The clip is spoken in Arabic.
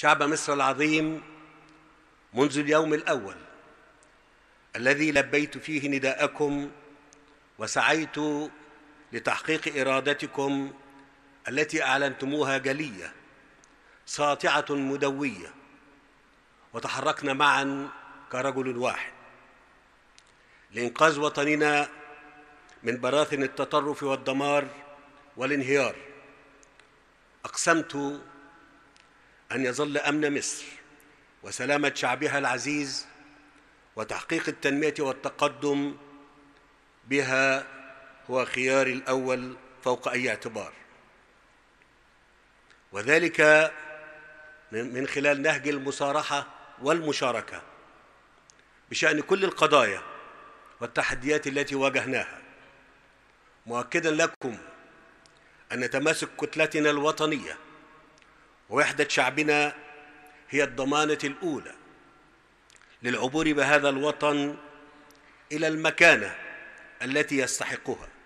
شعب مصر العظيم منذ اليوم الاول الذي لبيت فيه نداءكم وسعيت لتحقيق ارادتكم التي اعلنتموها جليه ساطعه مدويه وتحركنا معا كرجل واحد لانقاذ وطننا من براثن التطرف والدمار والانهيار اقسمت ان يظل امن مصر وسلامه شعبها العزيز وتحقيق التنميه والتقدم بها هو خياري الاول فوق اي اعتبار وذلك من خلال نهج المصارحه والمشاركه بشان كل القضايا والتحديات التي واجهناها مؤكدا لكم ان تماسك كتلتنا الوطنيه ووحدة شعبنا هي الضمانة الأولى للعبور بهذا الوطن إلى المكانة التي يستحقها